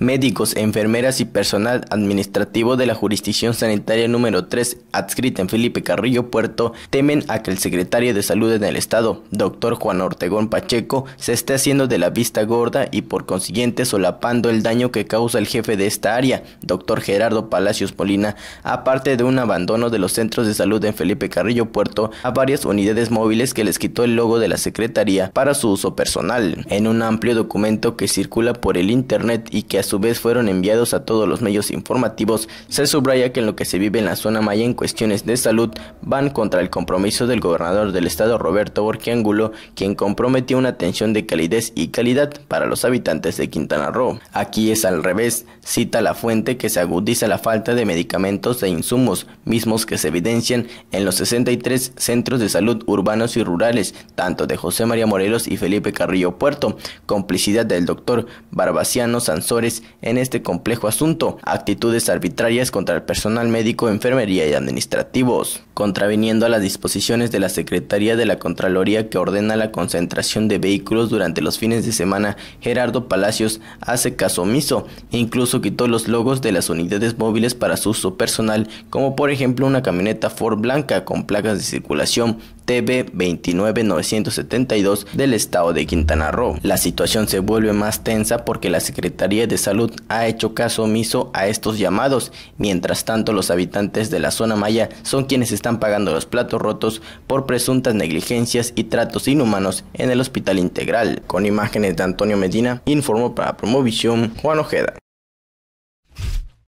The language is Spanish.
Médicos, enfermeras y personal administrativo de la jurisdicción sanitaria número 3, adscrita en Felipe Carrillo Puerto, temen a que el secretario de Salud en el Estado, doctor Juan Ortegón Pacheco, se esté haciendo de la vista gorda y por consiguiente solapando el daño que causa el jefe de esta área, doctor Gerardo Palacios Molina, aparte de un abandono de los centros de salud en Felipe Carrillo Puerto a varias unidades móviles que les quitó el logo de la Secretaría para su uso personal. En un amplio documento que circula por el Internet y que su vez fueron enviados a todos los medios informativos, se subraya que en lo que se vive en la zona maya en cuestiones de salud van contra el compromiso del gobernador del estado Roberto Borquiángulo, quien comprometió una atención de calidez y calidad para los habitantes de Quintana Roo. Aquí es al revés, cita la fuente que se agudiza la falta de medicamentos e insumos, mismos que se evidencian en los 63 centros de salud urbanos y rurales, tanto de José María Morelos y Felipe Carrillo Puerto, complicidad del doctor Barbaciano Sansores en este complejo asunto, actitudes arbitrarias contra el personal médico, enfermería y administrativos, contraviniendo a las disposiciones de la Secretaría de la Contraloría que ordena la concentración de vehículos durante los fines de semana. Gerardo Palacios hace caso omiso e incluso quitó los logos de las unidades móviles para su uso personal, como por ejemplo una camioneta Ford blanca con placas de circulación TB 29972 del estado de Quintana Roo. La situación se vuelve más tensa porque la Secretaría de Salud ha hecho caso omiso a estos llamados. Mientras tanto, los habitantes de la zona maya son quienes están pagando los platos rotos por presuntas negligencias y tratos inhumanos en el Hospital Integral. Con imágenes de Antonio Medina, informó para Promovisión Juan Ojeda.